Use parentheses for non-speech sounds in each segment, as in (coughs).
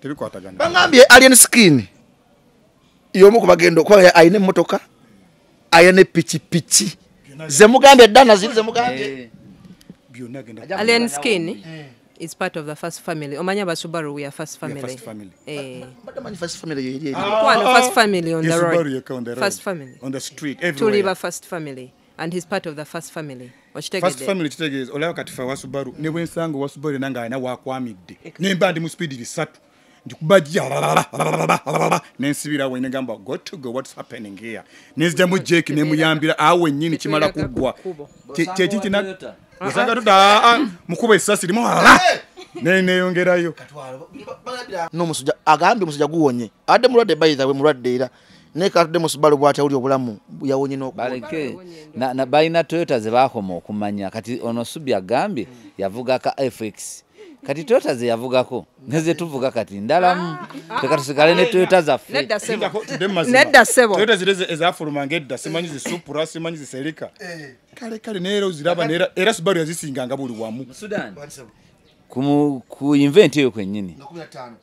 tebikwatagana bagambye alien skin y'omu ku bagendo kuba alina motoka alina epikipiki ze mugambye dda naziri ze mugambye eh. alien skin is part of the first family omanyi abasubaru we are first family badamanyi first family eh. yeri eri kwano first family on the road first family on the street everywhere tuliba first family and he's part of the first family okitegefirst family kitegeeza olaba kati fe wasubaru ne bwensanga owasubaru yena ngaalina wakwamidde nemba ndi mu speedi bisatu ndikuba jyalalalalalalalalala nensibirawe negamba go to go what's happening here nenzijamu jake nemuyambira awe nyini kimala kuggwa kyekiki osangatotaaa mukuba esasi limu alala neneyongerayo nomusujja agambye omusujja guwonye adde mulwadde bayizawe mulwadde era naye kaatademos bale bwati awuli obulamu yawonye nbaleke balina toyota zebakoma okumanya kati ono subi agambye hmm. yavuga ka fx kati toyota zeyavugako nezetuvuga kati ndalamu ah, tekatusigale ah, ne ah, toyota zaffeera eh. subaru yazisinganga buli wamu ku invent eyo kwenyini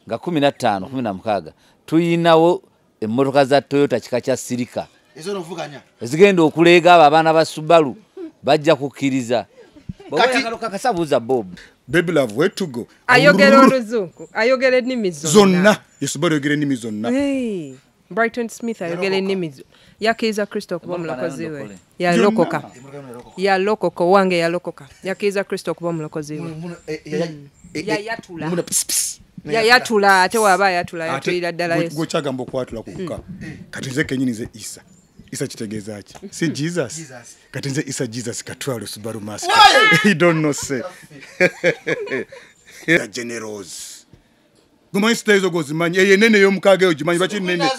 nga 15 16 tuyinawo emmotoka za toyota kika kya sirika ezigenda okuleega abo abaana ba subalu bajja kukkiriza kasabuuza bob babylove wetugo ayogera oluzungu ayogera ennimi zonna yesubalu yogera ennimi zonna brighton smith ayogera ennimi yakkiriza kristo okuba omulokozi we yalokoka yalokoka owange yalokoka yakkiriza kristo okuba omulokozi we yayatula yayatula ate waba ayatula yatulira ddala gwekyagamba okwatula kwokka mm. kati nze kenyini nze isa isa kitegeeza ki si mm. jesus kati nze isa jesus katwale subaru mask generos gumanyi sita ezo gozimanyi eyo enene eyomukaga eyo gimanyi lwaki nene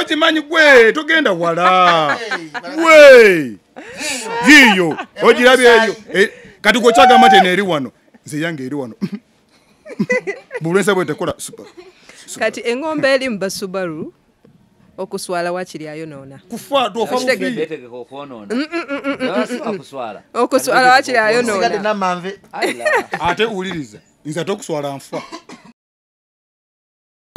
ogimanyi oh, gwe togenda wala gwe yiyo ogirabya eyo eh, kati gwekyagamba tieno eri wano nze yange eri wano (laughs) (laughs) bulwensa bwetekola subaru kati engombe eri mu basubaru okuswala wakiri ayonoona mm, mm, mm, okuswala wakiri ayonoonaate (laughs) uwuliriza nze ate okuswala nfa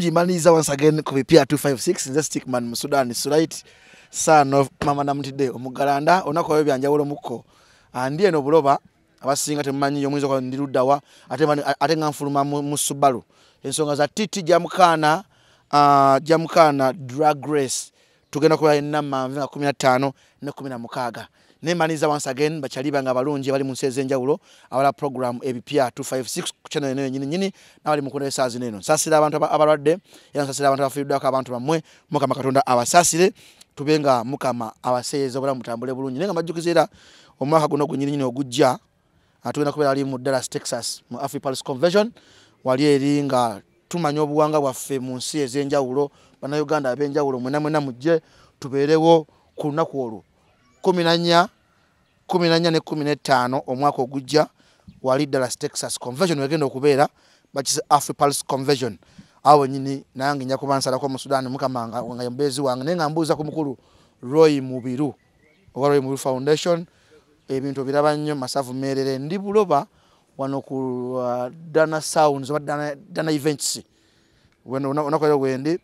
gimaniza once again ku bipia 256 nze stickman mu sudan surit son of mama namtide omugalanda onakuwayo byanjawulo muko andi ah, eno buloba abasinga temumanyiyo mwinza ndiruddawa ate nga nfuluma mu subalu ensonga za titi jamukaana ah, jamukaana drug race tugenda kuba enamanvi nga 15 ne 16 nemaniza once again bakyali banga balungi bali mu nsi ezenjawulo awala program ebipya 256 ku channel enyo nyininyini nabali mukunda esaa zino eno nsasira abantu abalwadde era nsasira abantu abafiiddwako abantu bammwe mukama katonda abasasire tubenga mukama abaseeyeza obulamu mutambule bulungi naye nga majjukiza era omwaka guno gunyininyini ogujja atuwena kubera ali mu Dallas Texas mu Afri Paris Convention wali eri nga tumanya obuwanga bwaffe mu nsi ez'enjawulo bannayuganda ab'enjawulo mwena mwena mujje tubeerewo ku lunaku olwo kumi na nnya kumi na nnya ne kumi n'ettaano omwaka ogujja wali Dallas Texas Convention wegenda okubeera bakise Afri Paris Convention awo nyini nange nja kuba nsalako mu Sudan mukama nga mbeezi wange naye nga mbuuza ku mukulu Roy Mubiru owa Roy Mubiru Foundation ebintu obiraba nnyo masavu merere ndi buloba wano ku uh, dana sounds oba dana events onakoera wendi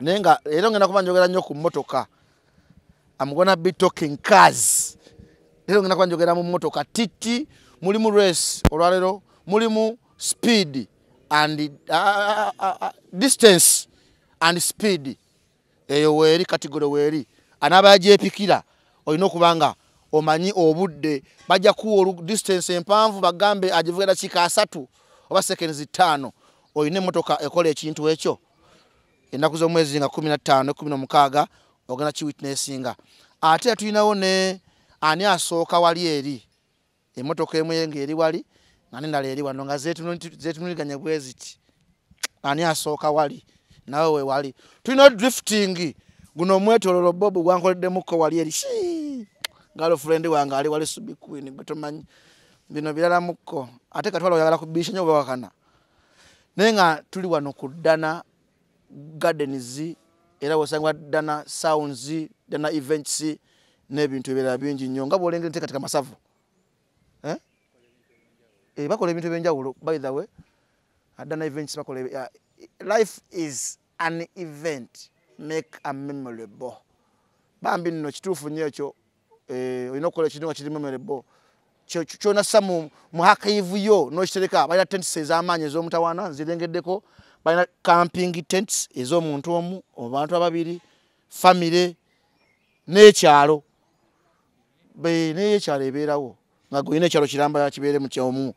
naye nga era ngenda kuba njogera nnyo ku motoka amgona be talking cars era ngenda kuba njogera mu motoka titi mulimu race olwalero mulimu speed and uh, uh, uh, uh, distance and speed eyo weeri katigoro weeri anaaba yajepikira olina okubanga omanyi obudde bajja kuwa distance empanvu bagambe ajivuga dakiika asatu oba seconds ttaano oyina emotoka ekola ekintu ekyo ennaku z'omwezi nga kumi na ttaano kumi nomukaaga ogenda kiwitinesinga ate atulinawo ne ani asooka wali eri emotoka emu ngaeri wali nanendala eri wano nga zetunuliganye bweziti ani asooka wali nawe wewali tulina drifting guno omwetololo bobu gwankoleddemuko wali eri girlfriend wange ali wali subi queen bwetumanyi bino birala mukko ate katwala oyagala kubisha nyo bawakana naye nga tuli wano ku ddana gardens era wosangwa ddana sounds ddana events n'ebintu ebirala bingi nnyo nga bwolengera nteekateeka masavu eh? e, bakola ebintu ebyenjawulo by the way addana ah, events bakola uh, life is an event make a memorable bambi nno kituufu nnyo ekyo Eh, olina okukola ekirimu nga kirimumerebo kyonassa mu hakaivu yo nokitereka balina tents ezamaanyi ezomutawaana zirengeddeko balina camping tents ezomuntu omu obantu ababiri famire nekyalo neyekyalo ebeerawo nga golina ekyalo kiramba kibeere mukyomu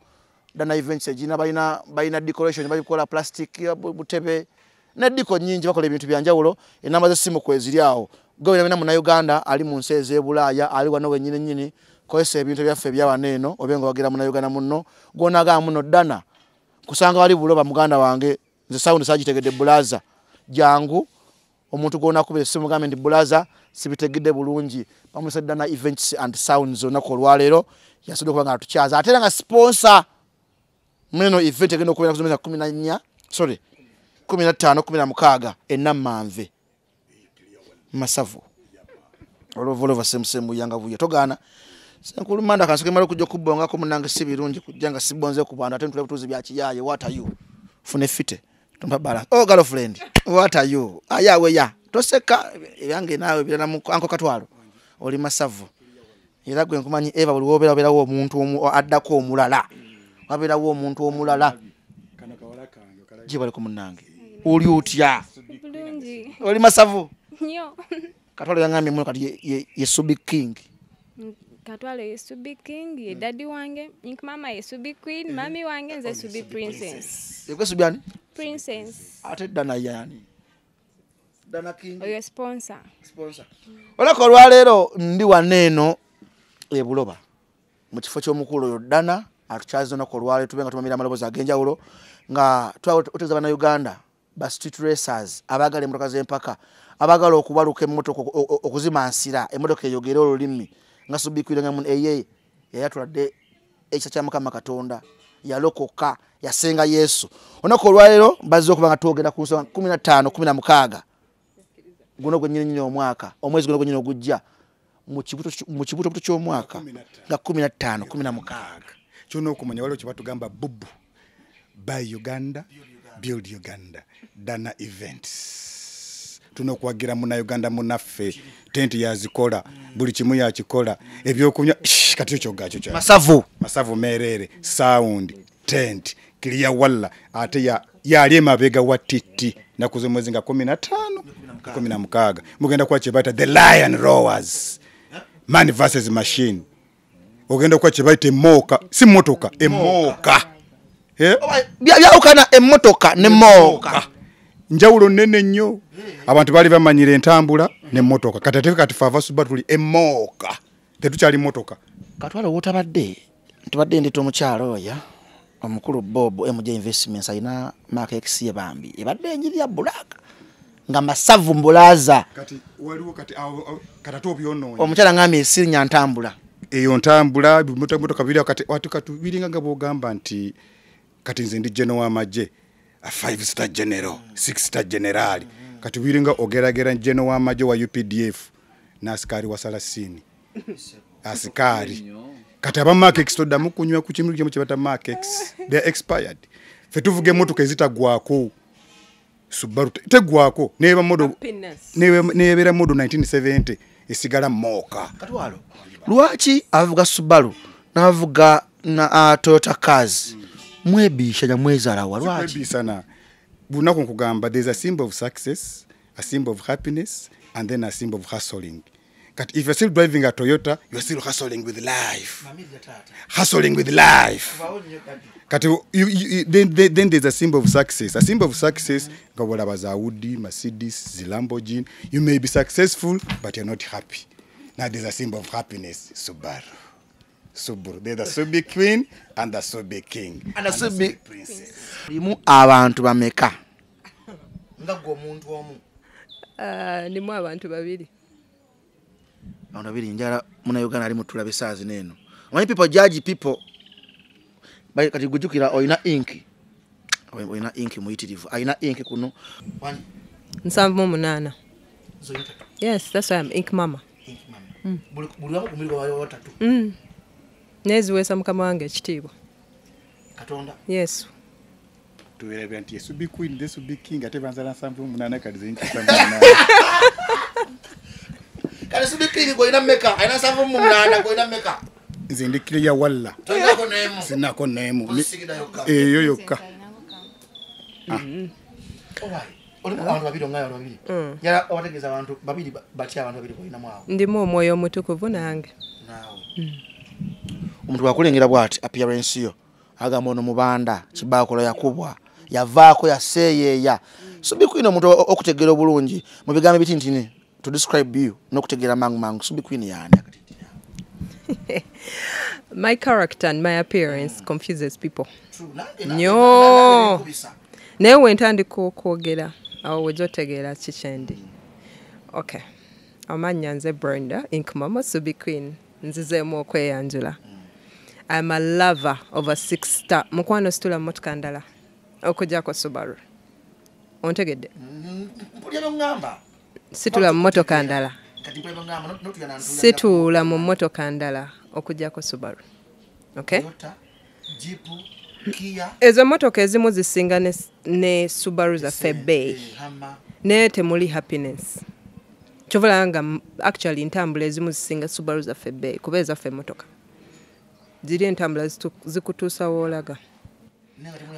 dana events egina balina decoration balikola plastic butebe ne diko bakole bintu ebintu byanjawulo enamba za simu z'essimu gobe na gobinamina Uganda ali mu nseze bulaya ali wano wenyini nyine kozesa ebintu byaffe ebyawano eno obe nga wagira Uganda munno gwonagamba muno dana kusanga wali buloba muganda wange nze sound saji tegede bulaza jangu omuntu gona gwonakubira simu gambe nti bulaza sibitegedde bulungi pamusa dana events and sounds ona ko lwalero okuba nga atukyaza ate era nga sponsa mweno event egenda okubeera ku kumi sorry 15 enammanve masavu olwovolova semusemu yanga vuya togaana senkulu manda kansokemala okuja okubongako munange si birungi kujja nga sibonze ku bantu ate ntule butuuzi byakiyaye wat are you funa efite tombabalaogalofrend oh, wat are you ayawe ya toseka ebyange naawe birala anko katwalo oli masavu era gwe nkumanyi eva buli wobera obeerawo omuntu addako omulala wabeerawo omuntu omulala gibaliko munange oli otya oli masavu katwale yangambye muno kati ye subi king katwale ye subi king ye dadi wange ink mama ye subi queen mami wange nze subi princess yekwe subi ani princess ate dana yani dana king oyo sponsor sponsor olako olwaleero ndi wano eno ebuloba mu kifo ky'omukulu oyo dana akyazonako olwaleero tube nga tumamira amalobozi ag'enjawulo nga twateeza bannayuganda ba street racers abagala emmotoka z'empaka abagala okubaluka emmotoka okuzimansira emmotoka eyogere olulimi nga subikwirangamu eye eh, yayatuladde ekisa kya mukama katonda yalokoka yasenga yesu onaku olwaleero bazze okuba nga twogera ku nsonga kumi na taano kumi na mukaaga guno gwenyininyini omwaka omwezi guno gwenyini ogujja mu kibutobuto ky'omwaka nga kumi na taano kumi na mukaaga kyonaokumanya waliwo kye batugamba bubu by uganda Beauty. build uganda dana events tunokuwagira munauganda munaffe tenti yazikola buli kimu yakikola ebyokunywa kati kyoggakyo kya masavu masavu merere sound tent kiriya walla ate ya yali emabega wa titi naku z'omwezi nga 15 na ttaano kumi mugenda kuba kyebayita the lion rowers man versus machine ogenda kuba kyebayita emooka si motoka emooka Eh? byawukana emmotoka nemooka ah. njawulo nene nnyo abantu bali bamanyire entambula nemmotoka kati ate kati fe avasuba tuli emooka tetukyali motoka katwala owootabadde ntubadde ndeta omukyalo oyo omukulu bob mg investments alina maka x yebambi ebadde enjirya bulaka nga masavu mbulaza omukyala ngambi esinya ntambula eyo ntambula bimotoka biriwo kati atikatubiringa nga bogamba nti kati nze ndijja n'owamagye a five star general six star generali kati wiringa ogerageranya jeno w'amagye wa updf n'asikaari wa salasini (laughs) asikaari kati aba max todamu kunywa ku kimiru kyamu kyebata max they are expired fe tuvuga emmotoka ezitagwako subaru tegwako neyebeera modo 1970 esigala mooka lwaki avuga subaru n'avuga na, uh, toyota cars mm. mwebisha ya nyamwezara Mwebisha sana buna kukugamba, there's a symbol of success a symbol of happiness and then a symbol of hustling But if you're still driving a Toyota you're still hustling with life hustling with life kati you, you, then, then, then there's a symbol of success a symbol of success nga walaba za Audi Mercedes Zilambojin. you may be successful but you're not happy now there's a symbol of happiness Subaru suburu theyhe subi queen and the subi king and the subi princess limu abantu bameka nga gwe omuntu omu uh, ndimu abantu babiri abantu babiri njala munayuganda ali mutulaba esaa zina eno omanyi people jaji people kati gujukira olina inki olina inki muyitirivu alina inki kuno nsanvu mu munaana yes that's why i'm ink mama mm. buli wakugumirwa wayo watatu mm. neziweesa mukama wange ekitiibwa katonda yesu tuwerabira nti yesu bi queen yesu bi king ate banzala nsanvu munana kati zenkisa (laughs) nze ndikkire ya walla sinako nemu eyo yokka ah. mm. ndimu omwoyo omutukuvu nange omuntu wakulengera bwati appearance yo agamba ono mubanda kibakola yakubwa yavaako yaseeyeeya subiqwin omuntu okutegeera obulungi mubigambo biti nti to describe you nokutegeera mangu mangu subiqwin yani (laughs) my character and my appearance mm. confuses people nyo naye wentandika okwogera awo wejotegeera kikyendi okay amanya nze brenda inkmama subiqwin nzizeemu okweyanjula mm. am a lover of a six star mukwano situla mmotoka ndala okujako subaru ontegedde mm-hmm. situla mmotoka ndala situla mu mmotoka ndala okujako subaru ezo mmotoka ezimu zisinga ne subaru zaffe bey naye temuli happiness kyobulaba nga actually ntambula ezimu zisinga subaru zaffe bey kuba ezaffe emmotoka ziri entambula zikutuusa woolaga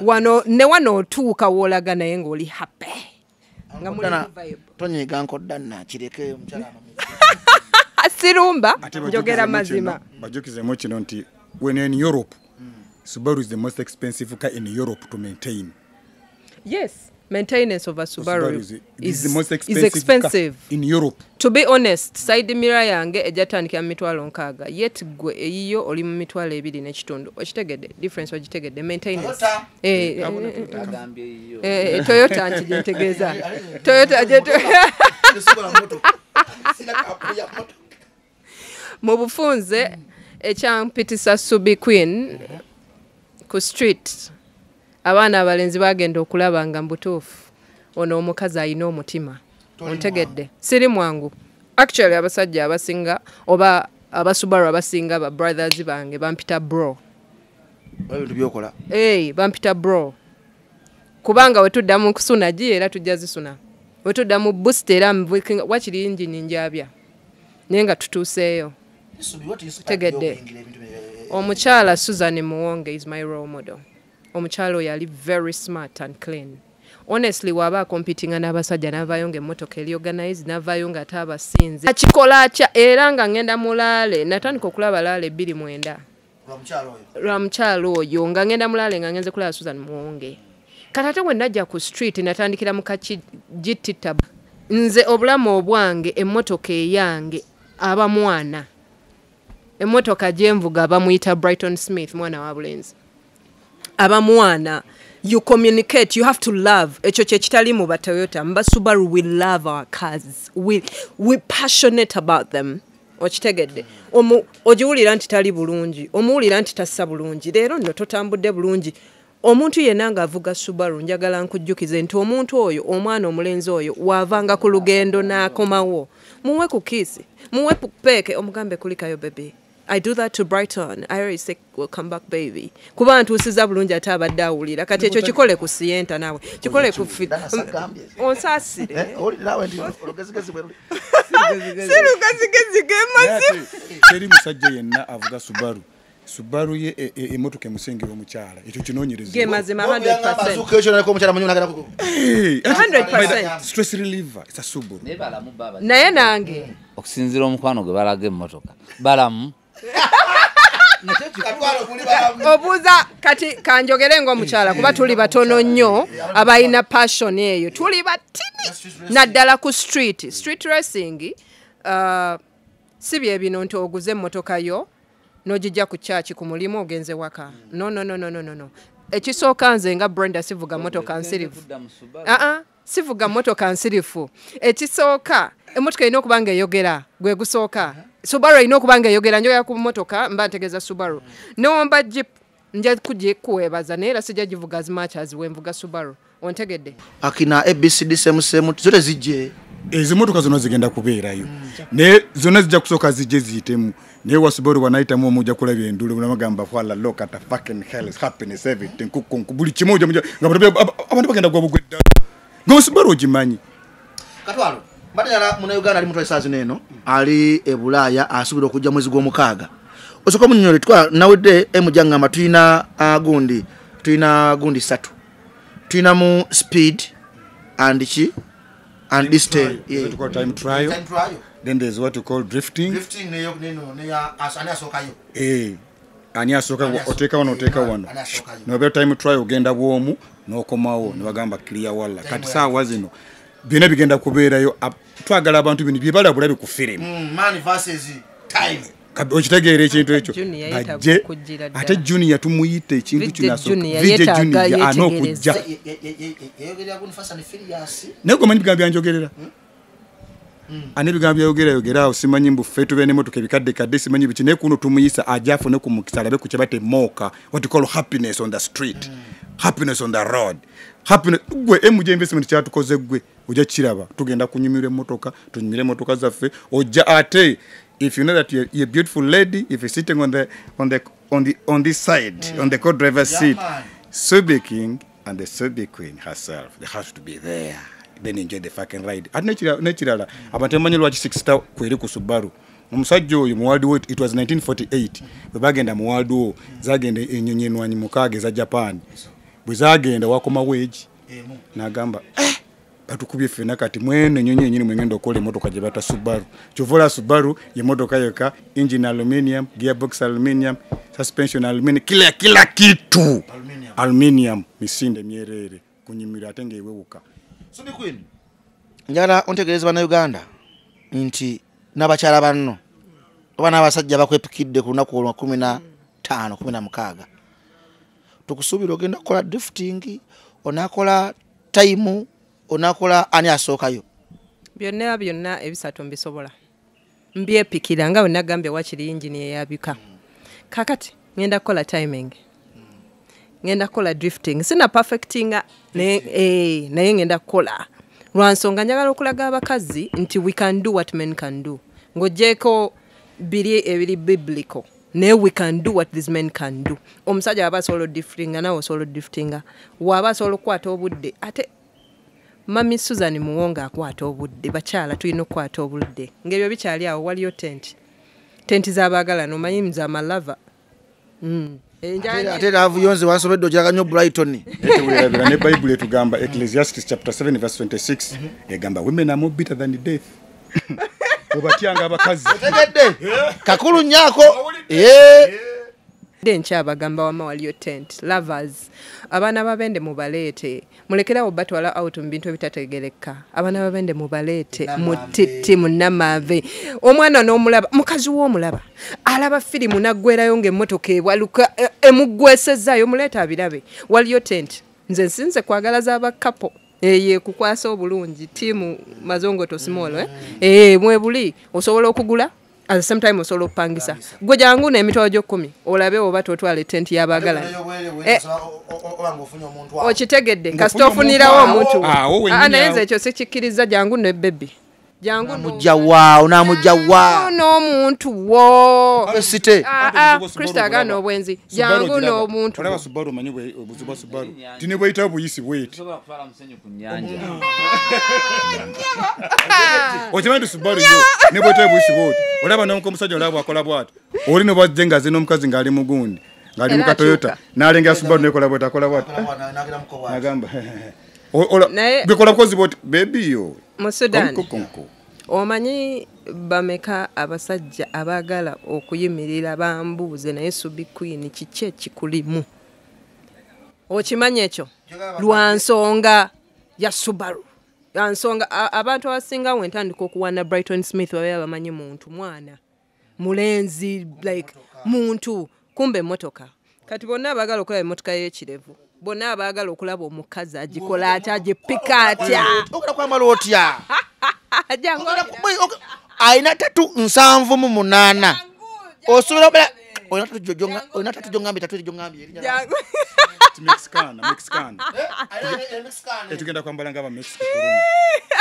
wano ne wano otuuka woolaga naye ng'oli hape nga tonyiga nkodda nakireke omukyala (laughs) sirumba njogera mazima bajukizemu kino nti when in europe mm. subaru is the most expensive car in europe to maintain yes maintenance of a Subaru, Subaru is, is, is the most expensive, is expensive. in Europe. To be honest, side mirror yange ejatandikira mu mitwalo nkaaga yet gwe eyiyo oli mu mitwalo ebiri n'ekitundu okitegedde difference ogitegedde maintenance eh, eh, eh, eh, toyota eh, eh, eh, nti gyentegeeza (laughs) toyota (laughs) mu bufunze ekyampitisa subi queen ku street mm -hmm abaana abalenzi bagenda okulaba nga mbutuufu ono omukazi ayina omutima ontegedde siri mwangu actually abasajja abasinga oba abasubaru abasinga ba brothers bange bampita bro hey, bampita bro kubanga wetuddamu kusuna gi era tujja zisuna wetuddamu bust era wakiri injini njabya naye nga tutuuseeyo tegedde omukyala susan muwonge is my role model omukyalo oyo ali very smart and clean honestly waaba akompitinga n'abasajja n'avaayo nga emmotoka eriorganize n'avaayo nga ate abasinzi akikola atya era nga ngenda mulaale natandika okulaba laale bbiri mwenda lwa mukyalo oyo nga ngenda mulaale nga ngenze kulaba susan muwonge kati ate wenajja ku street natandikira mukaki gititab nze obulamu obwange emmotoka eyange abamwana emmotoka gyenvuga bamuyita brighton smith mwana wa bulenzi abamwana you communicate you have to love ekyo kyekitali mu batoyota mba subaru we love our cars we, we passionate about them okitegedde ogiwulira nti tali bulungi omuwulira nti tassa bulungi leero nno totambudde bulungi omuntu yenna ngaavuga subaru njagala nkujjukize nti omuntu oyo omwana omulenzi oyo waavanga ku lugendo n'akomawo muwe ku kiisi muwe ku peeke omugambe kulikayo bebe I do that to Brighton. I always say, well, come back, baby. Kuba ntusiza bulungi ate abadde awulira kati ekyo kikole ku sienta naawe kikole ku onsaasiresirugezigezi eh, (laughs) geteri musajja yenna avuga subaru subaru ye emotoka e- emusingira omukyala ekyo kinoonyerezaemazima100 naye nange okusinzira omukwano gwe balaga emmotoka balamu Obuza kati kanjogere ngo mchala kuba tuli batono nnyo abaina passion eyo tuli batini na dala ku street street racing uh, sibi ebino nti oguze motoka yo nojija ku chachi ku mulimo ogenze waka no no no no no no ekisoka nze nga Brenda sivuga moto kansirifu uh ah, -uh, ah, sivuga moto kansirifu ekisoka emotoka ino kubanga eyogera gwe gusoka uh -huh. Subaru ino kubanga yogera njoya ku motoka mba tegeza Subaru. Mm. No mba jeep nja kuje kuwebaza nera sija jivuga as much as we mvuga Subaru. Ontegede. Akina ABCD semu semu zote zije. E, eh, zimotoka zono zigenda kubeira yu. Mm. Ne zono zija kusoka zije zitemu. Ne wa Subaru wanaita mwa muja kula vya nduli. Una magamba fuala look at the fucking hell is happiness everything. Kukunku buli chimoja muja. Ngabarabia abandipa kenda kwa bukwe. Gwa Subaru ujimanyi. Katwaru. madala munauganda ali mutwaisa zineeno ali ebulaaya asuubira okujja mwezi gwomukaaga osoka omunyonyole tukola nawedde emujangamba tulina gundi tulina gundi satu tulina mu speed and ki and ani asooka eh, oteeka wano oteeka wano nobeera time trial ogenda bwomu n'okomawo mm. nebagamba clear walla kati saawa zino byonna bigenda kubeerayo twagala abantu bino byebala bulabe ku firimu okitegeera ekintu ekyo bajje ate juni yatumuyita ekintu kinovije juni anokujja naye gwemanyi bigambo byanjogerera Mm. Ani anebigamba byogerayogera awo simanyi mbu ffe tubeera nemotoka ebikaddekadde simanyi biki naye kuno tumuyisa ajje afune ku mukisa alabe ku kyebata emooka watikalo happiness on the street mm. happiness on the road happiness gwe emuja investment kyatukoze gwe ojja kiraba tugenda kunyumirwa emmotoka tunyumire emmotoka zaffe uja ate if you know that you're, you're a beautiful lady if you're sitting on the on the on the on this side mm. on the co-driver's yeah, seat man. Sobe King and the so be Queen herself they have to be there then enjoy the fucking ride at nekirala abantu lwaki 60 kweri ku subaru omusajja oyo muwaliwo it was 1948 bwe bagenda muwaliwo zagenda enyonyi enwanyi mukaaga japan bwe zagenda wakomawo egi nagamba eh, batukubye ffena kati mweno enyonyi yenyini mwegenda okukola emotoka gye bata subaru kyovola subaru yemotoka yoka engine aluminium gearbox aluminium suspension aluminium kila kila kitu aluminium misinde myereere kunyimira ate ngaewewuka njagala ontegereza bannauganda nti nabakyala banno oba n'abasajja bakwepikidde ku lunaku olwa 15 tukusuubira ogenda kukola drifting onakola taimu onakola ani asookayo byonna byonna ebisatu mbisobola mbyepikira nga wenagambye wakiri yinginiyeyabika kakati ngenda kukola timing ngenda kukola drifting sina perfectinga eh, naye ngenda kukola lwansonga njagala okulaga abakazi nti we can do what men can do ng'ogyeko biri ebiri biblical naye we can do what this men can do omusajja waba asobola odifutinga nawe osobola odifutinga waaba asobola okukwata obudde ate mami susan muwonga akwata obudde bakyala tulina okukwata obudde ngaebyo bikyali awo waliyo tenti tenti z'abaagala nomanyi mzi amalava mm. ate tavuyonze wasobedde okyaganya obrighton ekiwulirabira ne bayibuli etugamba ecclesiastes chapter 7 vs 26 egamba women amo bitter than death bwebatyanga abakazi eh? kakulu nyaako mpulire nkyabagamba wama waliyo tent lovers abaana babende mubaleete mulekerawo batwala out mu bintu ebitategereka abaana babende mubaleete mutiti munamave omwana n'omulaba mukazi w'omulaba alaba firimu naggwerayo ngaemmotoka ewaluka e, emuggwesezzaayo muleete abirabe waliyo tent nze nsinze kwagala zabakapo eh, yekukwasa obulungi tiamu mazongo tosimolo e eh? mm. eh, mwebuli osobola okugula at the same time osobola okupangisa gwe jangu nemitwalo gyokumi olabe oba totwala etenti yabagalan okitegedde kasita ofunirawo omuntunayenza ah, ah, ekyo sikikiriza jangu nebebi jangu namujja wao namujja wao no muntu wo site kristo agana obwenzi jangu no muntu olaba subaru manyi bwe obuzuba subaru tine bwe itabu yisi mm. ah, (laughs) bwe ite okimanyi nti subaru yo ne bwe itabu yisi bwe ite olaba n'omukomusajja olaba bwakola bwato oli nobwa jenga zina omukazi ng'ali mugundi ng'ali mukatoyota n'alengera subaru nekola (laughs) bwe takola bwato nagamba gwekola bukozi bwe ote bebi yo mu sudan omanyi bameka abasajja abaagala okuyimirira bambuuze naye subiqwini kiki ekikulimu okimanyi ekyo lwansonga ya subaru lwansonga abantu abasinga wentandika okuwana brighton smith babe abamanyi muntu mwana mulenzi like muntu kumba emotoka kati bonna abaagala okulaba emotoka yekirevu bonna abaagala okulaba omukazi agikola atya agipika atya ogera kwambala otya ayina (laughs) tatu nsanvu mu munaana osobola obala oyina tatu gyoambye tatu gyoambyetugenda (laughs) eh, eh, eh, kwambala nga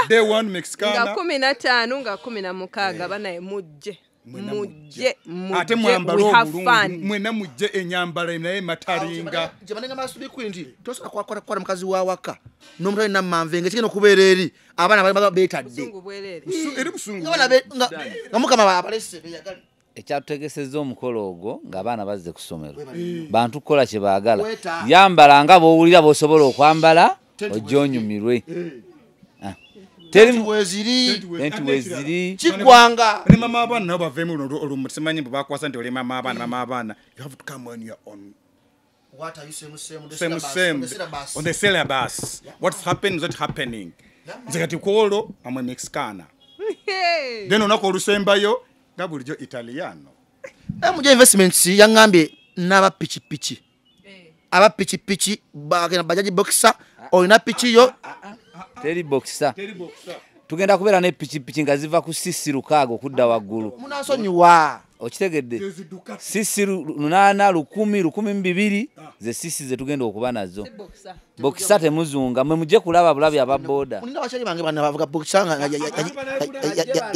bamexinga kumi na taano nga kumi na mukaaga banaye mujje muje ate mwambale obulungu mwena muje enyambala naye mataringa jemanenga maso bikwindi tosoka kwakora kwa mukazi wa waka nomutali na mamve ngeke no kubera eri abana bali beta de eri musungu ngabana be ngamuka maba apalese byagali ekyatutegeseza omukolo ogwo ngaabaana bazze kusomero eh. bantu kukola kyebaagala yambala nga boowulira boosobola okwambala ojonyumirwe teri chigwanga ne mama abana nabo bavemu luno olumusimanyi mbu bakwasa amwe Mexicana. Then onako olusembayo nga bulijjo Italiano. Emujja investments yaŋŋambye n'abapikipiki abapikipiki bagenda bajaji boxer olina piki teri bokisa tugenda kubeera ne pikipiki nga ziva ku sisi lukaago kudda waggulu munasonyiwa okitegedde sisi lunaana lukumi lukumi mubibiri ah. ze sisi zetugenda okuba nazo bokisa temuzunga mwe mujje kulaba bulabi ababooda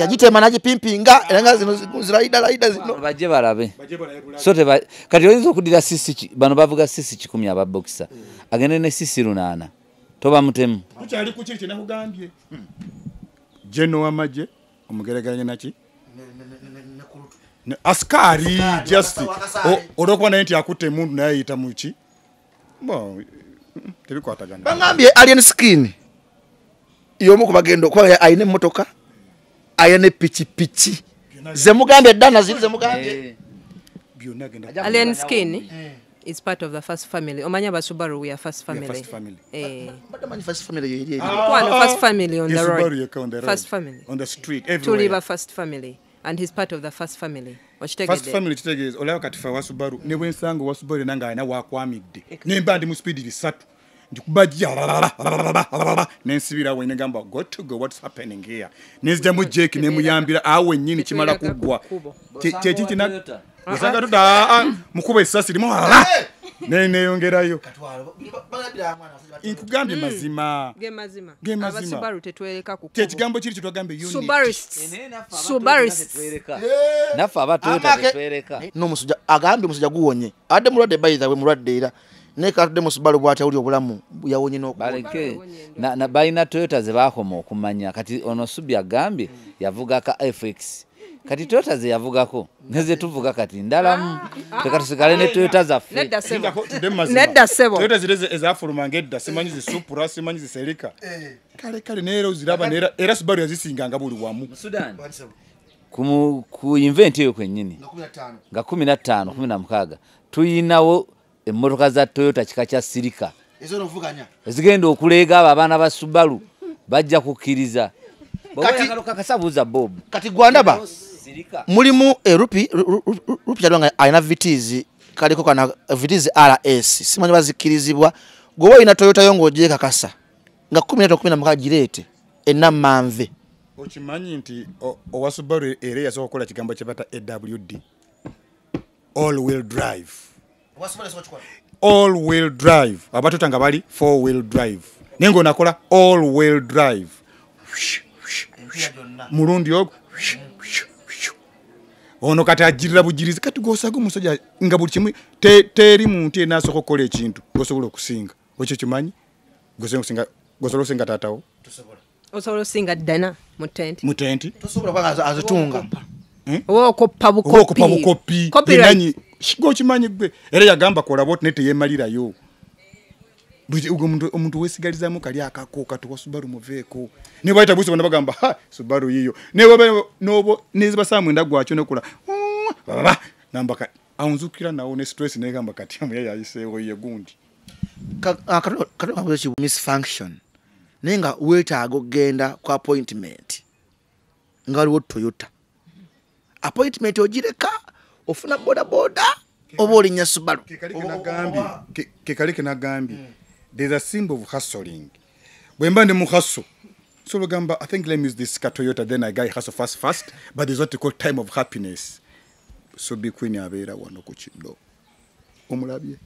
yagitema nagipimpinga era nga zino zirayidarayida zino bajje balabe so kati oyinza okuddira sisi bano bavuga sisi kikumi ababokisa mm. agende ne sisi lunaana toba mutemu tukyali ku kiri kyenakugambye jeno wamaje omugeregeranye naki asikari just olwokuba naye nti akutta emundu naye ayita muki tebikwatagana bagambye alien skin yomu kubagenda okuba ayina emotoka ayina pikipiki zemugambye eddana ziri zemugambye alien skin eh. is part of the first family omanya basubaru we are first family yeah, first family eh but omanya first family yeye ah, ah, first family on the road on the road first family on the street everywhere tuliba first family and he's part of the first family first family kitegeeza olaba katifa fe wasubaru ne bwe nsanga wasubaru nange alina waakwamidde ne mba ndi mu speedi bisatu ndikuba jja nensibirawo negamba gotogo whats happening here nenzijjamu jake nemuyambira awo ennyini kimala kuggwa kyeki osanga ah, tuda ah. ah, mukuba essasi limu ala neneyongerayo nkugambye hmm. mazima gemazimatekigambo kiri kyetwagambyenaffe abatnomusuja agambye omusuja guwonye adde mulwadde bayizawe mulwadde era nekatudde musubalu bwati awuli obulamu yawonye nbaleke balina toyota zebakoma okumanya kati ono subi agambye hmm. yavuga ka fx kati toyota zeyavugako nezetuvuga kati ndalamu ah, ah, teka tusigale ne ah, toyota zaffeera eh. subaru yazisinganga buli wamu ku invent eyo kwenyini nga 156 tuyinawo emmotoka za toyota kika kya sirika ezigenda okuleega abo abaana ba subaru bajja kukkiriza kati gwandaba mulimu erupi eh, rupi yadwanga alina vitizi kaliko kana vitizi rs simanyi bazikirizibwa gwoba olina toyota yo ngaogyekakasa nga kumi nato kumi namukaa gireete enammanve okimanyi nti owa subaru era eyasooka okukola kigambo kyebata ewd all will drive all will drive abatota nga bali four will drive naye ngaonakola all will drive mulundi ogwo ono kati ajirira bujirizi kati gosaga omusajja nga buli kimu teeri muntu yena asooka okukola ekintu gosobola okusinga okyo kimanyi gosobola okusinga taatawo osobola osinga ddana mutentimutentiazitungaokoppa hm? bukopi gokimanyi gwe era yagamba kolabaoti naye teyemalirayo ugo mtu mtu umuntu wesigalizamu kali akakoka tuwa subaru muveeko ne bayita busi bonna bagamba ha subaru yiyo ne nobo neziba samwenda gwakyo nokola nambaka anzukira nawo ne stress ne negamba kati amuya yayiseewo ye gundi ah, katokabuze misfunction naye nga weetaaga okgenda ku appointment nga toyota appointment ojireka ofuna boda boda bodaboda oba olinya subalu kekaleke nagambye there's a symbol of hustling. When man dem hustle, so remember, I think let me use this car Toyota. Then I guy hustle fast, fast. But there's what you call time of happiness. So be queen ya vera wano kuchindo. Umulabie.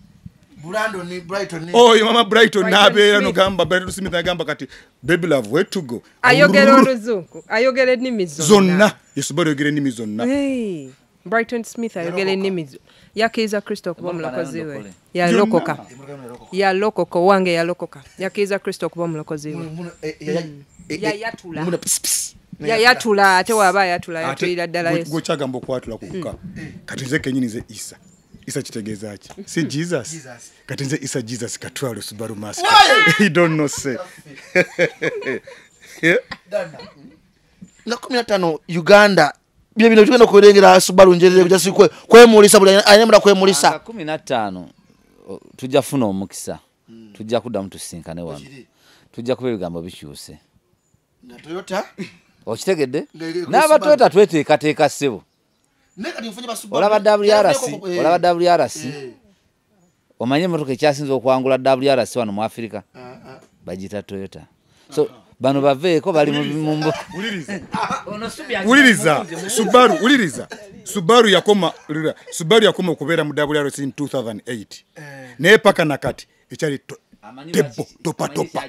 Brighton. Oh, your mama Brighton. Brighton Nabeera no gamba. Brighton Smith na gamba kati. Baby love, where to go? Ayogere oruzungu. Ayogere nimi zona. Zona. Yes, but ayogere nimi zona. Hey. brighton smith ayogera ennimi yakkiriza kristo kuba omulokozi we yalokoka yalokoka owange yalokoka yakkiriza kristo kuba omulokozi we yayatula yayatula ate waaba ayatula yatulira ddala yesugokyagamba okwatula kwokka hmm. eh, kati nze kenyinize isa isa kitegeeza ki si hmm. jesus kati nze isa jesus katwalo subaru mask i (laughs) don't know say nga 15 uganda byo bino tugenda kulengera subalunjerere kujasi kwemulisa buli ayinamula kwemulisa kumi na ttaano tujja funa omukisa hmm. tujja kuddamu tusinkane wano tujja kuba ebigambo bikyuse natoyota okitegedde n'abatoyota tweteekateeka ssebo olaba wrc eh. eh. omanye emotoka ekyasinza okwangula wrc wano mu afirika ah, ah. bagiyita toyota ah, so bano baveeko bali uliriza (laughs) subaru uliriza subaru yakoma lira subaru yakoma kubera mu wrc in 2008 eh. naye paka nakati ekyali tebo topatopa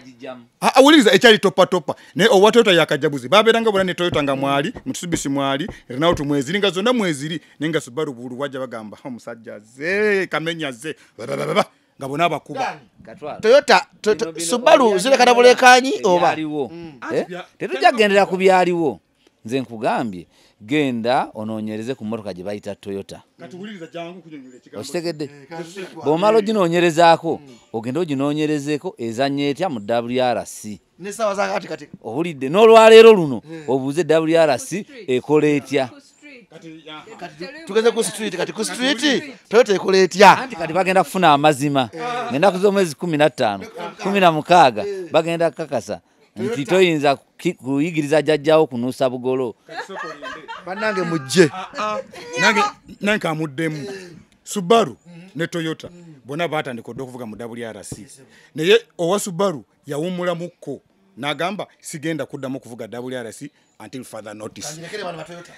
awuliriza ah, ah, ekyali topa naye owa toyota yakajabuzi babeeranga bona ne toyota nga mwali mutsubisi mwali renault mweziri nga zonna mweziri naye subaru buluwajja bagamba omusajja ze kamenya ze nga bona bakuba toyota subalu zile katabulekanyi oba mm. eh? tetujja kgendera ku byaliwo nze nkugambye genda onoonyereze ku motoka gye bayita toyota okitegedde eh, bwomala eh. oginoonyerezaako mm. ogenda oginoonyerezeeko ezanya etya mu wrc owulidde n'olwaleero luno obuuze wrc ekola etya tugenze ku street kati ku street toyota ekola etya anti kati bagenda kufuna amazima eh. ngendaku z'omwezi kumi na ttaano kumi na mukaaga eh. bagenda kukakasa nti toyinza kuyigiriza jjajjawo kunuusa bugolo bannange mujje ah, ah. nange kamuddemu eh. subaru mm-hmm. ne toyota mm-hmm. bonna batandika odde okuvuga mu wrc naye owa subaru yawumulamukko nagamba sigenda kuddamu okuvuga wrc until further notice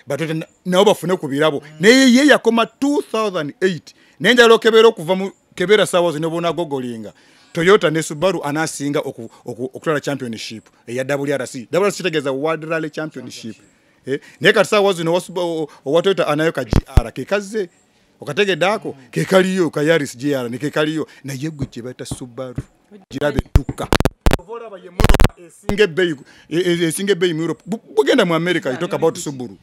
bato nabo bafune ku birabo naye ye yakoma 2008 naye njala okebera okuva mu kebera saawa zino bonagogolinga toyota ne subaru anasinga okutwala championship eya wrc wrc kitegeeza world rally championship naye eh, kati saawa zino owa toyota anayo ka gr kekaze okategedde ako mm. kekaliyo kayaris gr nekekaliyo naye gwe gye baita subaru girabe tukka esinga eh, eh, eh, bei mu Europe bugenda mu America you talk about suburu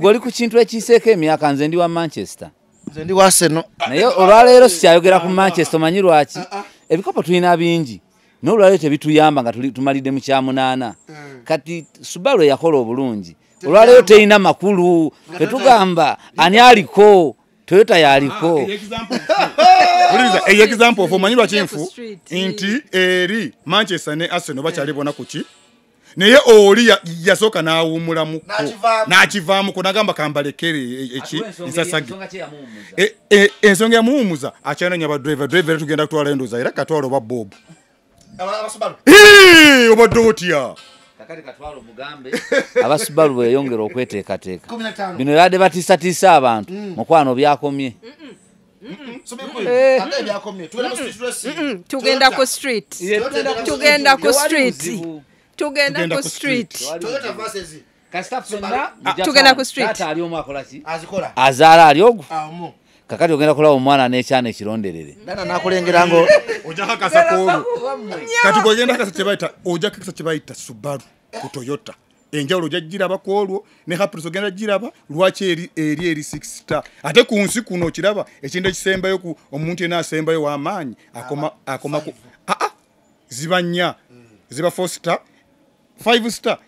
goli ku kintu ekiseeka emyaka nze ndi wa Manchester nze ndi wa Arsenal naye olwaleero sikyayogera ku ah, ah, Manchester manyi lwaki ah, ebikopo tulina bingi n'olwaleero tebituyamba nga tumalidde mu kyamunaana hmm. kati subaru yakola obulungi olwaleero teyina makulu ketugamba ani aliko toyota yaliko eyo ah, example fe omanyirwa kinfu nti eri manchester ne arsena bakyali bona kuki naye oli yasooka n'awumulamuko n'akivaamuko nagamba kambalekere eki nsasage ensonga yamuwumuza akyananya abadriver driver tugenda kutwala endoza era katwala oba bob obadde otya aba subalu weyongera okweteekateeka bino ebadde batiisatiisa abantu mm. mukwano byakomye eh. tugenda ku street tugenda ku street tugenda ku street tugenda ku street azaala ali ogwo kakati ogenda kulaba omwana nekyana ekironderere ojakakasa kyebayita subaru kutoyota enjawulo ojagiraba kuolwo ne hapris ogenda giraba lwaki eri eri sixta ate ku nsi kuno okiraba ekintu ekisembayo omuntu yena asembayo wamaanyi akoma ah, ah, ziba nnya ziba fo star five star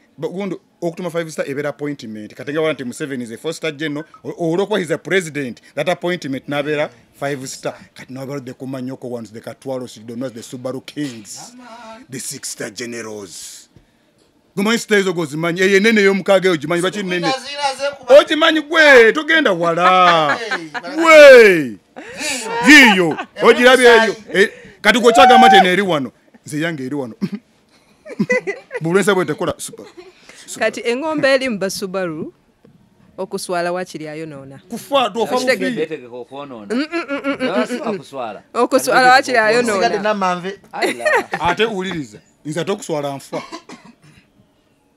okutuma five star ebeera appointment katengeaa nti museveni ze fosta geno olwokuba hisa president that appointment nabeera five star kati nabaludde kumanyoko ones the katwalos donas the subaru kings the six star generals gumanyi sita ezo gozimanyi eyo eh, enene eyomukaga eyo gimanyi lwaki nene ogimanyi oh, gwe togenda wala (laughs) gwe yiyo ogiraba oh, eyo eh, kati gwokyagamba tieno eri wano nze yange eri wano (laughs) bulwensa bwetekola super kati eŋŋomba eri mu basubaru okuswala wakiri ayonoona okuswala wakiri ayonoonaate uwuliriza nze ate okuswala nfa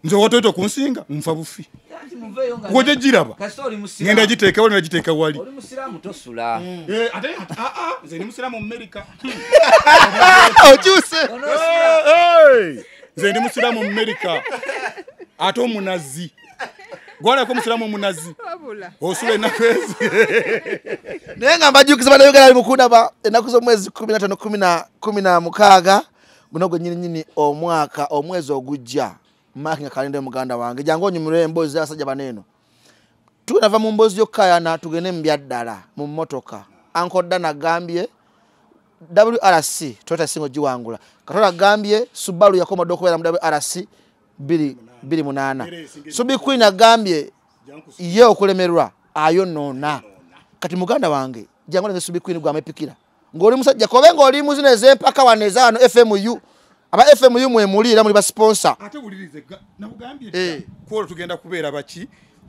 nze watoito kunsinga nfa bufi woja giraba genda giteekawo nena giteeka wali okyuse mm. eh, ah, ah, nze ndi musiramu mu merica ate omunazi gwalako musiramu omunazi osula enaku ezi (laughs) naye nga mbajukiza banayogera ali mukunaba enaku z'omwezi 15 guno gwe nyininyini omwaka omwezi ogujja maki nga kalinde muganda wange jangu onyumirwe emboozi abasajja baneeno tunava mu mboozi yokukayana tugende mu byaddala mu mmotoka ankoda nagambye wrc toyota singa ogiwangula katola agambye subalu yakomadde okubeera mu wrc biri biri munana subikwina agambye ye okulemerwa ayo noona kati muganda wange jangunaze subikwini gwamwepikira ngaoli musajja kobe ngaoli muzina ezempaka wano ezaano fmu aba fmu mwemuli era muli basponsa eh. kuolo tugenda kubeera baki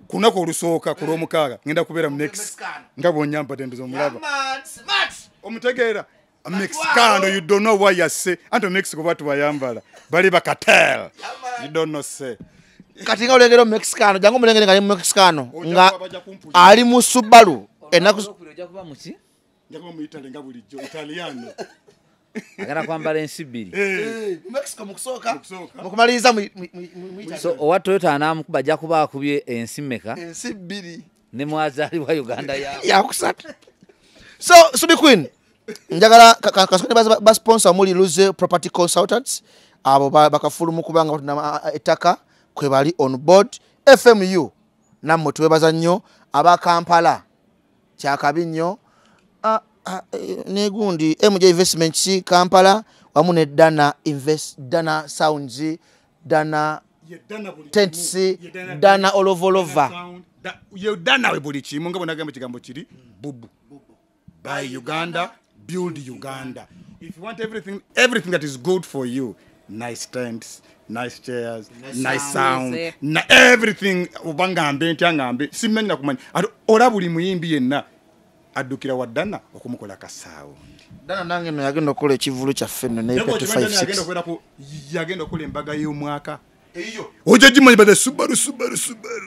ku lunaku olusooka ku lwomukaaga ngenda kubeera mu nex nga bonyambadendezo omulaba omutegeera mexica ndo you don't know what you say anto mexico batu bayambala bali bakatel you don't know say kati nga olengera omumexicano jangu omulengere nga ali mumexicano oh, nga ali mu subalu agana kwambala ensi bbiri mukumalirizaso owa toyota anamukuba ajja kuba akubye ensi meka ensi bbiri ne mwazaalibwa uganda (laughs) yakusatu so subiqueen njagala kasoni basponsor muli luse property consultants abo bakafuluma kubanga batuna ettaka kwebali on board fmu nammwe twebaza nnyo aba kampala kyakabi nnyo e- negundi mj investments kampala wamu ne dana dana sounds dana tents dana olovolova dana we buli kimu nga bwenagamba ekigambo kiri bubu by uganda build uganda if you want everything everything that is good for you nice tents nice chairs nice sound na everything oba ngambe nti angambe simanyi nakumanya ati ola buli muyimbi yenna addukira waddana okumukola kasaundidana nange no yagenda okukola ekivulu kyaffe no yagenda okukola embaga y'omwaka ojo gimanyi baa subaru subaru subaru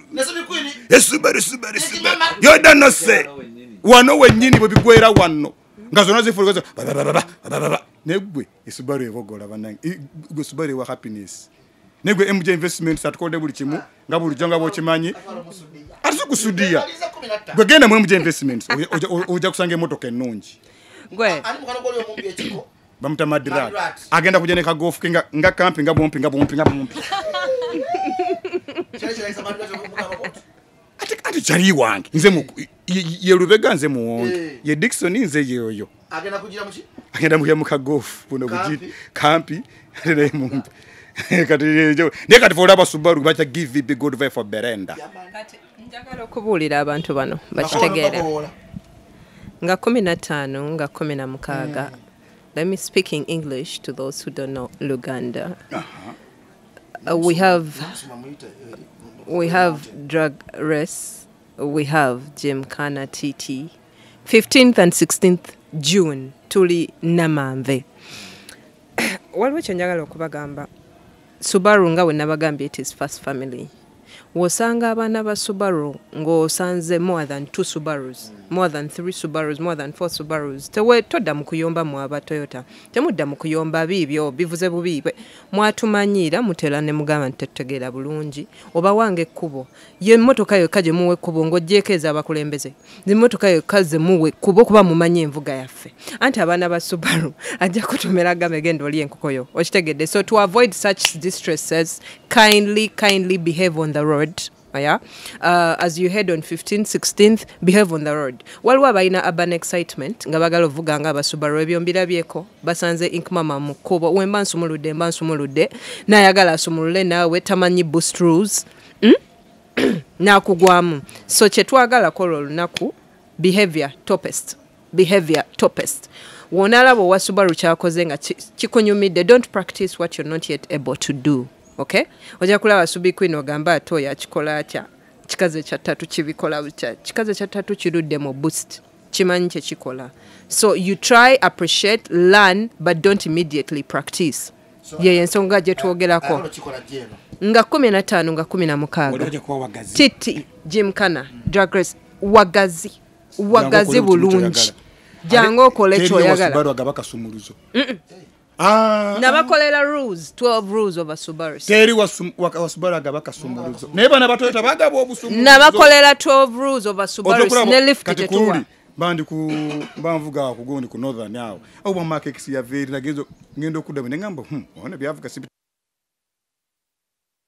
esubaru subaru subaru yodano se wano wennyini bwebigwera wanno ngazonazifunanegwe esubaru evogola vanange subaru ewa happiness negwe mg investment atukolde buli kimu nga bulijjo nga bwokimanyi atitukusudiya gwegenda mu mg investment oja kusanga emotoka enungi bamuta madra agenda kuja nekagofuke nga kampi nga bumpi nga bumpi nga bumpi ati jaliwange nze ye ruveganze muwonge eh. ye Dickson nze yoyo. agenda kugira muki agenda mugira mu kagofu buno kugira kampi arere mumbe eh, ndiye kati vola eh, abasubaru bacha give be good way for berenda kati njagala okubuulira abantu bano bakitegeere nga kumi na ttaano nga kumi na mukaaga hmm. let me speak in english to those who don't know luganda uh, we have we have drug arrests we have Jemkana TT, 15th and 16th June tuli namande. Waliwo we njagala okubagamba Subaru nga we nabagambye it is first family wosanga abaana ba subaru ng'osanze more than two subarus more than three subarus more than four subarus tewe todda mu kuyomba mu aba toyota temudda mu kuyomba biibyo bivuze bubi mwatumanyira mutera ne mugamba nti tetutegeera bulungi obawanga ekkubo ye emmotoka yokka gye muwa ekkubo ng'oggyeko ez'abakulembeze zimmotoka yokka ze muwa ekkubo kuba mumanyi envuga yaffe anti abaana ba subaru (laughs) ajja kutumira agambe genda oli enkoko yo okitegedde so to avoid such distresses kindly kindly behave on the road road oh yeah uh, as you head on 15 16th behave on the road waliwo abalina urban excitement nga bagala ovuga nga abasubaru ebyo byeko basanze inkmama mu kkubo wemba nsumuludde mba nsumuludde naayagala asumulule naawe tamanyi boost rules mm? (coughs) n'akugwamu so kyetwagala kola olunaku behavior topest behavior topest woonalaba owa subaru kyakoze nga kikunyumidde don't practice what you're not yet able to do ojja kulaba asubikwino ogamba atoyo akikola atya kikaze kyatatu kibikola butya kikaze kyatatu kirudde mu boost kimanyi kyekikola so you try appreciate learn but don't immediately practice yeyo ensonga gyetwogerako nga 15 nga 16 titi jim kana dragres wagazi wagazi bulungi jangu okole kyoyagala Ah. nabakolera rules 12 rules of a subarus teri wa wasubaraga bakasumbuluzo naye bana batoyota bagaba obusumbuluzo nabakolera 12 rules of subarus ne lift tetuwa bandi ku banvuga ako gondi ku northern yao awo abo bamaka ekisi yaveeri nagenzo ngenda okuddamu ne ngamba hmm, ona byavuga si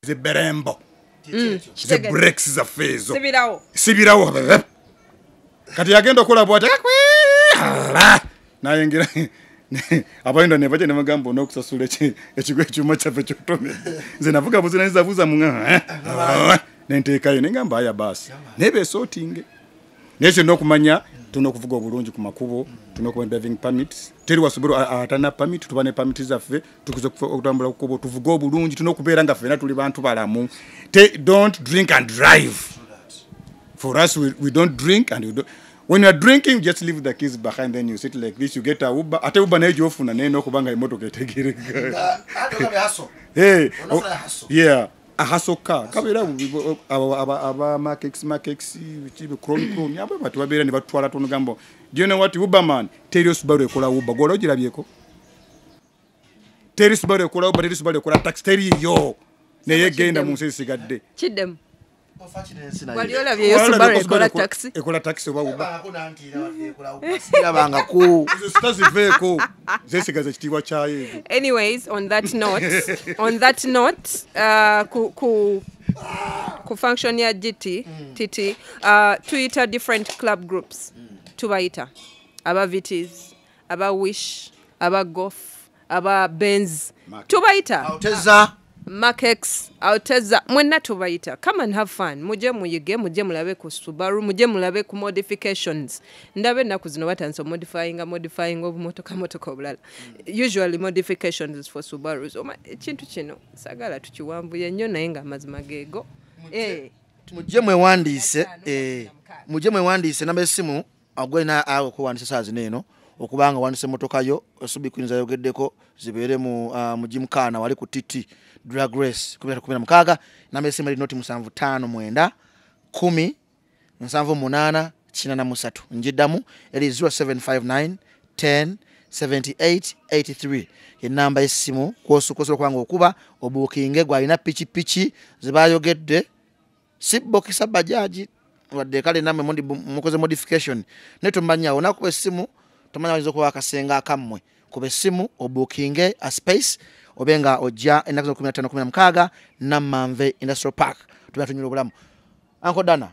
ze berembo hmm, ze breaks zaffe ezo sibirawo sibirawo kati yagenda okola ah, na nayengera (laughs) abaenda nebaja nebagamba onaokusasula ekigo ekyuma kyaffe kyotome nze navugabuzi nazizabuuza mu eh? eh, ah, ah, ah. nenteekayo negamba aya baasi nebesootinge naye kyonna okumanya tulina okuvuga obulungi ku makubo tulina okuba driving permits teri wasobola atana permit tuba ne permit zaffe tukiza okutambula kukubo tuvuge obulungi tulina okubeera nga ffena tuli bantu balamu don't drink and drive for us we, we don't drink and we don't, when you are drinking just leave the keys behind then you sit like this you get a uber ate uber na nayo jofuna neno kubanga imoto kete imotoka itegereka hey oh, yeah a hustle car ahasoka kabera aba aba makex makex chibe chrome chrome aba batu babera ne batwala tono gambo do you know what uber uberman terios baru ekola uber gola ogirabyeko terios baru ekola uber terios baru ekola taxi teriyo neyegenda mu nsi sigadde chidem waliola bye yesu bara ekola taxi ekola taxi oba uba sirabangako zitaziveeko zesigaza ekitiibwa kyayo ebyo anyways on that note on that note uh, ku, ku ku function ya GT mm. TT uh, tuyita different club groups mm. aba VTs aba wish aba golf aba benz tubayita auteza ah. makex auteza mwenna tubayita come and have fun muje muyige muje mulabe ku subaru muje mulabe ku modifications ndabe ennaku zino batandisa omodifying modifying obumotoka motoka obulala mm. usually modifications for subaru oma ekintu kino sagala tukiwambuye nnyo naye nga amazima geego muje mwewandiise eh. muje mwewandiise namba essimu ogwolina awe okwewandiisa saa zino eno 0 okubanga wandise motoka yo subi queens ayogeddeko zibeere mu uh, gimkana wali ku titi drag race 16 namba esimu eri noti 759 njiddamu eri 0759 10 78 83 enamba esimu kwosobola kubanga okuba obuukinge gwalina pikipiki zebayogedde sibokisa bajaji wadde kale namwe mukoze modification netumanyawo nakuba esimu tomanyi oyinza okuba akasenge akammwe kube essimu obuukinge a space obenga ojja ennaku za 156 namanve industrial park tubera tunyula obulamu ankodana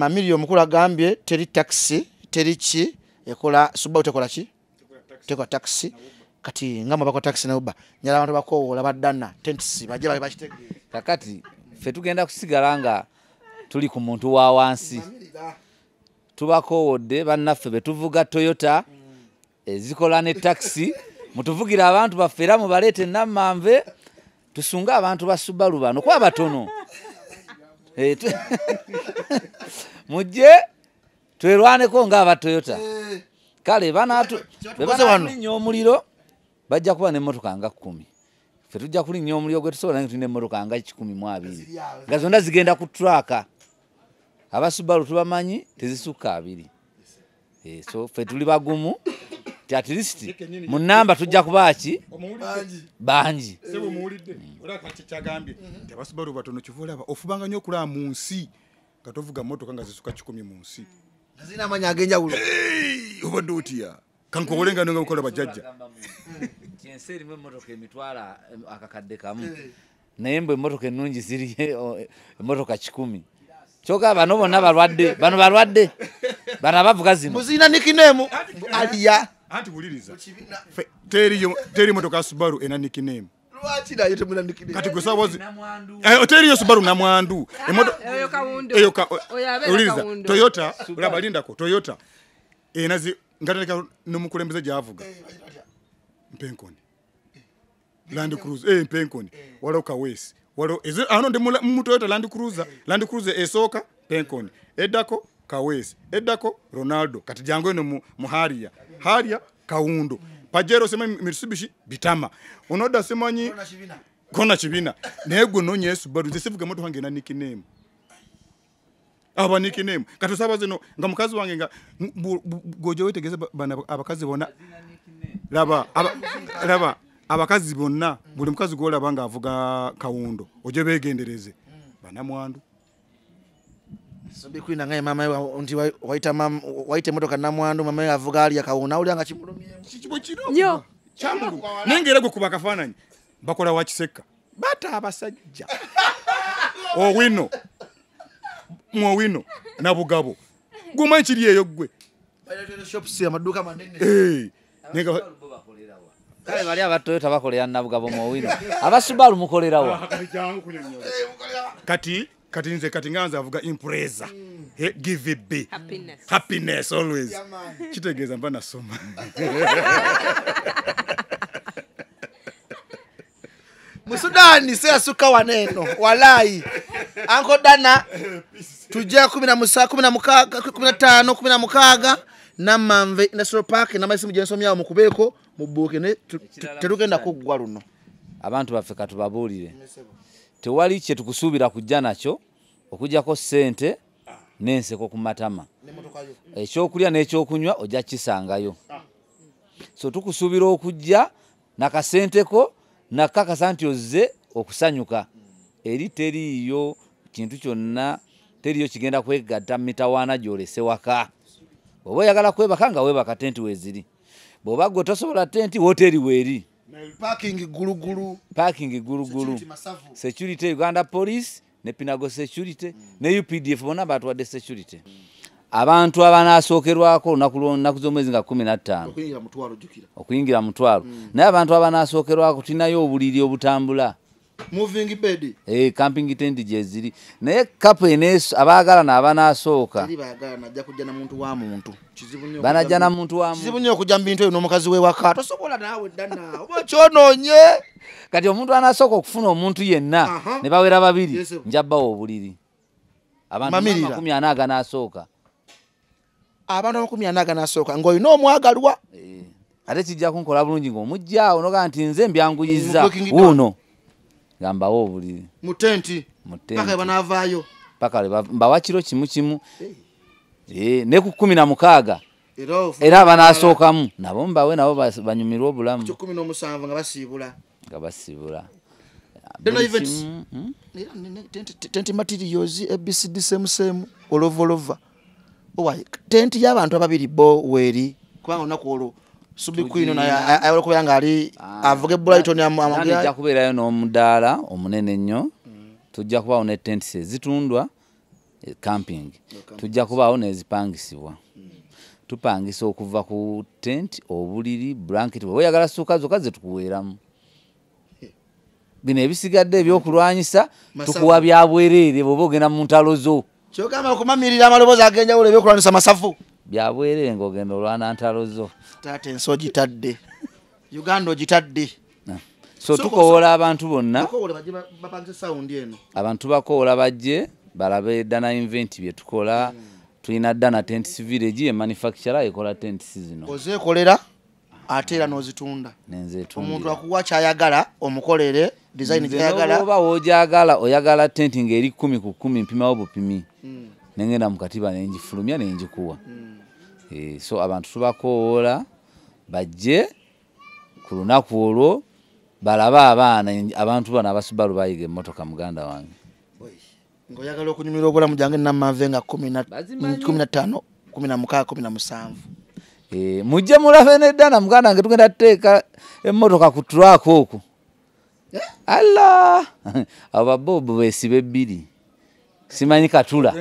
mamiri omukulu agambye teri taxi teri ki ekola suba tekola ki tekola taxi kati nga mwebakola taxi nauba nyala abantu bakowola baddana tentisi baje babebakite kakati fe tugenda kusigala nga tuli ku muntu wa wansi tubakowodde bannaffe betuvuga toyota ezikola eh, ne taxi mutuvugire abantu baffe era mubaleete namanve tusunge abantu ba subalu bano kwabatono eh, (laughs) mujje twerwaneko ngaabatoyota kale banatwebanalinnya omuliro bajja kuba nemotoka nga kumi ffe tujja kulinnya omuliro gwetusobola tulina emotoka nga kikumi mu abiri nga zonna zigenda ku traka abasubalu tubamanyi tezisukka abiri eh, so fe tuli bagumu at least munamba tujja kubaki bangi eh. ofubanganyo okulaba munsi nga tovuga motoka nga zisuka kikumi munsi amanya agenjawulo obadde otya kankobole nga nga ukola bajajja hmm. kyensi erimu emotoka emitwala akakadde kamu eh. naye mbwe emotoka enungi ziri (laughs) emotoka kikumi kyoka bano bonna balwadde bano balwadde bano abavuga zino muziina nikinemu alya anti wuliriza teri motoka subaru ena nikinemu eh, teriyo subaru namwandu eh, toyota labalindako toyota enazi ngatandika nomukulembeze gyavuga mpenkoni landcruise eh, mpenkoni walaukawesi walo ezo ano ndi mutoyota land cruiser land cruiser esoka eh, penkoni Edako Kawezi. Edako ronaldo kati jangu eno mu, mu haria haria kawundo pajero sema mitsubishi bitama sema nyi kona chibina Kona Chibina. Nego no nonya esubaru nze sivuga motoka na nickname aba nickname kati osaba zino nga mkazi wange nga gojo wetegeze bana abakazi bona laba aba, laba abakazi bonna buli mukazi gwolaba ngaavuga kawundo ojo begendereze mm. banamwandu sobikwina ngaye mamae nti waite motoka namwandu mamae avuga alya kawundo aulya ngakimulumiekibokino kyamulu nengera gwe kubakafaananyi bakola wakiseka bata abasajja (laughs) owino mwowino nabugabo gwomanyi kiri eyo gwe kale bali abatoyota bakolera nabugabo mowino abasubalu mukolerawa kati kati nze kati nganze avuga impreza mm. gvb happiness always kitegeeza mba nasoma (laughs) musudani seyasuka waneno walai anko dana tujja 15 nammanve industrial park namaisimu jensomyawo mukubeeko mubuuke terugenda kuggwa luno abantu baffe katubabuulire tewali kyetukusuubira kujja nakyo okujjako sente n'enseko ku matama ekyokulya n'ekyokunywa ojja kukisangayo so tukusuubira okujja nakasenteko nakakasa nti ozze okusanyuka eri teriiyo kintu kyonna teriyo kigenda kwegatta mitawaana gyolese waka oba oyagala kwebaka nga webaka tenti weziri bwobaga otasobola te nti woteri weeri parking guluguru security uganda police ne pinago security ne updf bona batwadde security abantu abanasokerwako lunaku zomwezi nga kumi natano okuyingira mutwalo naye abantu abanasokerwako tulinayo obuliri obutambula moving bed eh camping tent je ziri na ye cup enes abagala na abana asoka ziri bagala na jja na muntu wa muntu kizibu nyo bana jana muntu wa muntu kizibu nyo kujja mbintu eno mukazi we waka tosobola nawe dana oba chono nye kati omuntu anasoka kufuna omuntu yenna uh-huh. ne bawera babiri yes, njaba obuliri abantu makumi anaga na asoka abantu makumi anaga na asoka ngo ino omwagalwa eh ate kijja kunkola bulungi ngo mujja ono kanti nze mbyanguyiza mm, uno hey, gambawo obuliri mutenti mpaka banavayo mpaka mbawa kiro kimu kimu hey. e, ne ku kumi na mukaaga era banasookamu nabo mbawe nabo banyumirwa obulamu kumi nomusanvu nga basiibula nga basiibula hmm? tenti materials ebcd semusemu olovolova owa tenti y'abantu ababiri bo weeri kubanga olunaku olwo subikwino naye ayolokubera ngaali avuge ah. bulaitonjja kubeerayo n'omudaala omunene nnyo tujja kubaawo netentis ezitundwa e camping tujja kubaawo nezipangisibwa tupangisa okuva ku tent obuliri blanket bwe oyagala suuka zokka zetukuweeramu (laughs) bino ebisigadde ebyokulwanyisa tukuwa byabwereere bweoba ogenda mu ntalo zo kyogamba okumamirira amaloboozi agenjawulo ebyokulwanyisa masafu byabwerere ngaogenda olwana ntalo zo taata ensi ogitadde uganda ogitadde so tukowola abantu bonna abantu bakowola bajje balabe dana inventi byetukola hmm. tulina dana tentis village emanufactura ekola tentis zino ozekolera ate era nozitunda omuntu akuwa kyayagala omukolere designoba wojagala oyagala tenti ngaeri kumi ku kumi mpimawo bupimi hmm. nengenda mukatiba nenjifulumya nenjikuwa mm. Eh, so abantu tubakoowoola bajje ku lunaku olwo balabe abaana abantu bano abasubalu bayiga emmotoka muganda wange ngaoyagala okunyumira obulamu gyange namave nga eh, mujje mulabe neddaana muganda wange tugenda tuteeka emmotoka ku tulwako okwo eh? alla ababobo besiba ebbiri simanyi katula